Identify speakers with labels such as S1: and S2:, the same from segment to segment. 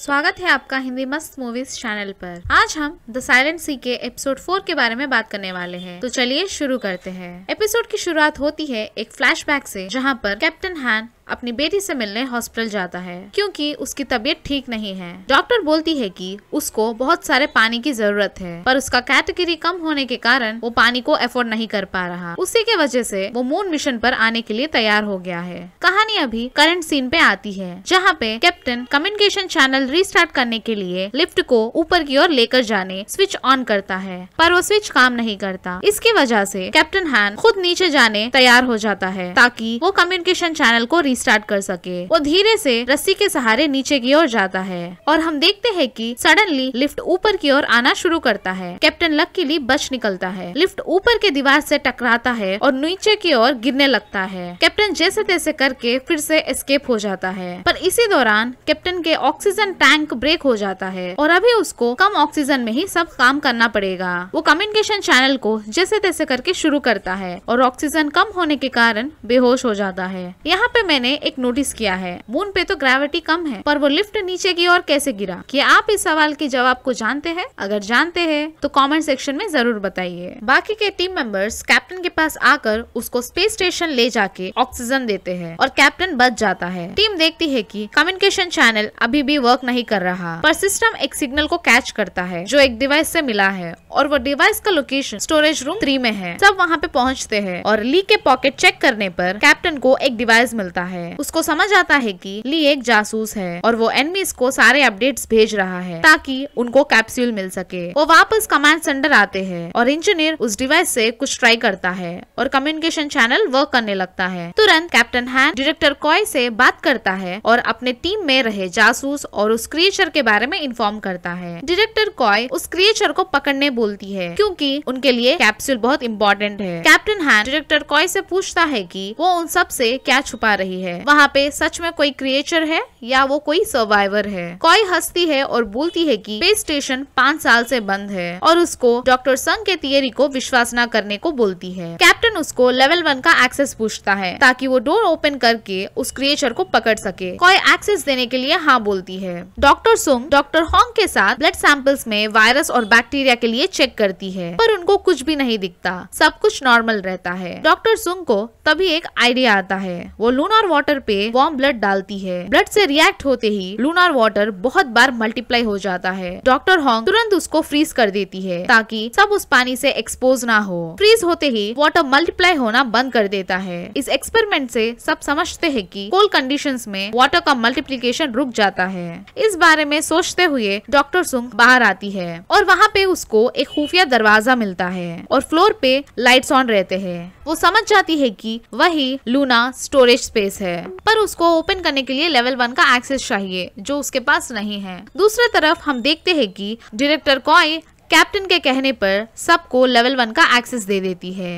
S1: स्वागत है आपका हिंदी मस्त मूवीज चैनल पर आज हम द साइलेंट सी के एपिसोड फोर के बारे में बात करने वाले हैं तो चलिए शुरू करते हैं एपिसोड की शुरुआत होती है एक फ्लैशबैक से जहां पर कैप्टन हैन अपनी बेटी से मिलने हॉस्पिटल जाता है क्योंकि उसकी तबीयत ठीक नहीं है डॉक्टर बोलती है कि उसको बहुत सारे पानी की जरूरत है पर उसका कैटेगरी कम होने के कारण वो पानी को अफोर्ड नहीं कर पा रहा उसी के वजह से वो मून मिशन पर आने के लिए तैयार हो गया है कहानी अभी करंट सीन पे आती है जहाँ पे कैप्टन कम्युनिकेशन चैनल रिस्टार्ट करने के लिए लिफ्ट को ऊपर की ओर लेकर जाने स्विच ऑन करता है पर वो स्विच काम नहीं करता इसकी वजह से कैप्टन हैन खुद नीचे जाने तैयार हो जाता है ताकि वो कम्युनिकेशन चैनल को स्टार्ट कर सके वो धीरे से रस्सी के सहारे नीचे की ओर जाता है और हम देखते हैं कि सडनली लिफ्ट ऊपर की ओर आना शुरू करता है कैप्टन लक के लिए बच निकलता है लिफ्ट ऊपर के दीवार से टकराता है और नीचे की ओर गिरने लगता है कैप्टन जैसे तैसे करके फिर से एस्केप हो जाता है पर इसी दौरान कैप्टन के ऑक्सीजन टैंक ब्रेक हो जाता है और अभी उसको कम ऑक्सीजन में ही सब काम करना पड़ेगा वो कम्युनिकेशन चैनल को जैसे तैसे करके शुरू करता है और ऑक्सीजन कम होने के कारण बेहोश हो जाता है यहाँ पे मैंने ने एक नोटिस किया है मून पे तो ग्रेविटी कम है पर वो लिफ्ट नीचे की ओर कैसे गिरा क्या आप इस सवाल के जवाब को जानते हैं अगर जानते हैं तो कमेंट सेक्शन में जरूर बताइए बाकी के टीम मेंबर्स कैप्टन के पास आकर उसको स्पेस स्टेशन ले जाके ऑक्सीजन देते हैं और कैप्टन बच जाता है टीम देखती है कि कम्युनिकेशन चैनल अभी भी वर्क नहीं कर रहा पर सिस्टम एक सिग्नल को कैच करता है जो एक डिवाइस ऐसी मिला है और वो डिवाइस का लोकेशन स्टोरेज रूम थ्री में है सब वहाँ पे पहुँचते हैं और ली के पॉकेट चेक करने पर कैप्टन को एक डिवाइस मिलता है है उसको समझ आता है कि ली एक जासूस है और वो एनमीज को सारे अपडेट्स भेज रहा है ताकि उनको कैप्सूल मिल सके वो वापस कमांड सेंटर आते हैं और इंजीनियर उस डिवाइस से कुछ ट्राई करता है और कम्युनिकेशन चैनल वर्क करने लगता है तुरंत कैप्टन हैंड डायरेक्टर कॉय से बात करता है और अपने टीम में रहे जासूस और उस क्रिएचर के बारे में इन्फॉर्म करता है डायरेक्टर कॉय उस क्रिएचर को पकड़ने बोलती है क्योंकि उनके लिए कैप्सूल बहुत इम्पोर्टेंट है कैप्टन हैंड डायरेक्टर कॉय से पूछता है कि वो उन सब से क्या छुपा रही है है वहाँ पे सच में कोई क्रिएचर है या वो कोई सर्वाइवर है कोई हंसती है और बोलती है कि स्पेस स्टेशन पाँच साल से बंद है और उसको डॉक्टर संघ के थियरी को विश्वास न करने को बोलती है कैप्टन उसको लेवल वन का एक्सेस पूछता है ताकि वो डोर ओपन करके उस क्रिएचर को पकड़ सके कोई एक्सेस देने के लिए हाँ बोलती है डॉक्टर सुंग डॉक्टर हॉन्ग के साथ ब्लड सैंपल्स में वायरस और बैक्टीरिया के लिए चेक करती है पर उनको कुछ भी नहीं दिखता सब कुछ नॉर्मल रहता है डॉक्टर सुंग को तभी एक आइडिया आता है वो लून और वाटर पे वार्म ब्लड डालती है ब्लड से रिएक्ट होते ही लूनार वाटर बहुत बार मल्टीप्लाई हो जाता है डॉक्टर हॉन्ग तुरंत उसको फ्रीज कर देती है ताकि सब उस पानी से एक्सपोज ना हो फ्रीज होते ही वाटर मल्टीप्लाई होना बंद कर देता है इस एक्सपेरिमेंट से सब समझते हैं कि कोल्ड कंडीशन में वाटर का मल्टीप्लीकेशन रुक जाता है इस बारे में सोचते हुए डॉक्टर सुंग बाहर आती है और वहाँ पे उसको एक खुफिया दरवाजा मिलता है और फ्लोर पे लाइट्स ऑन रहते हैं वो समझ जाती है कि वही लूना स्टोरेज स्पेस है पर उसको ओपन करने के लिए लेवल वन का एक्सेस चाहिए जो उसके पास नहीं है दूसरी तरफ हम देखते हैं कि डायरेक्टर कॉय कैप्टन के कहने पर सबको लेवल वन का एक्सेस दे देती है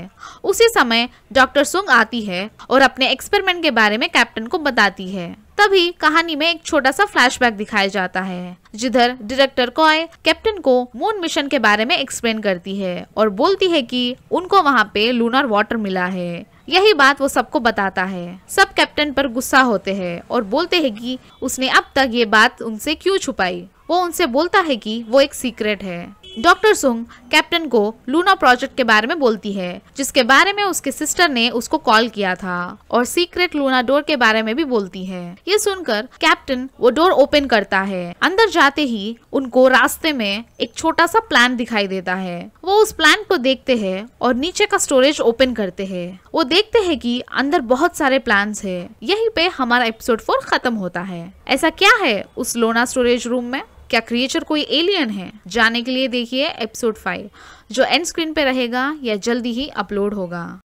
S1: उसी समय डॉक्टर सुंग आती है और अपने एक्सपेरिमेंट के बारे में कैप्टन को बताती है तभी कहानी में एक छोटा सा फ्लैशबैक दिखाया जाता है जिधर डायरेक्टर कॉय कैप्टन को मून मिशन के बारे में एक्सप्लेन करती है और बोलती है कि उनको वहाँ पे लूनर वाटर मिला है यही बात वो सबको बताता है सब कैप्टन पर गुस्सा होते हैं और बोलते हैं कि उसने अब तक ये बात उनसे क्यों छुपाई वो उनसे बोलता है कि वो एक सीक्रेट है डॉक्टर सुंग कैप्टन को लूना प्रोजेक्ट के बारे में बोलती है जिसके बारे में उसके सिस्टर ने उसको कॉल किया था और सीक्रेट लूना डोर के बारे में भी बोलती है ये सुनकर कैप्टन वो डोर ओपन करता है अंदर जाते ही उनको रास्ते में एक छोटा सा प्लान दिखाई देता है वो उस प्लान को देखते है और नीचे का स्टोरेज ओपन करते है वो देखते है की अंदर बहुत सारे प्लान है यही पे हमारा एपिसोड फोर खत्म होता है ऐसा क्या है उस लोना स्टोरेज रूम में क्या क्रिएचर कोई एलियन है जाने के लिए देखिए एपिसोड फाइव जो एंड स्क्रीन पे रहेगा या जल्दी ही अपलोड होगा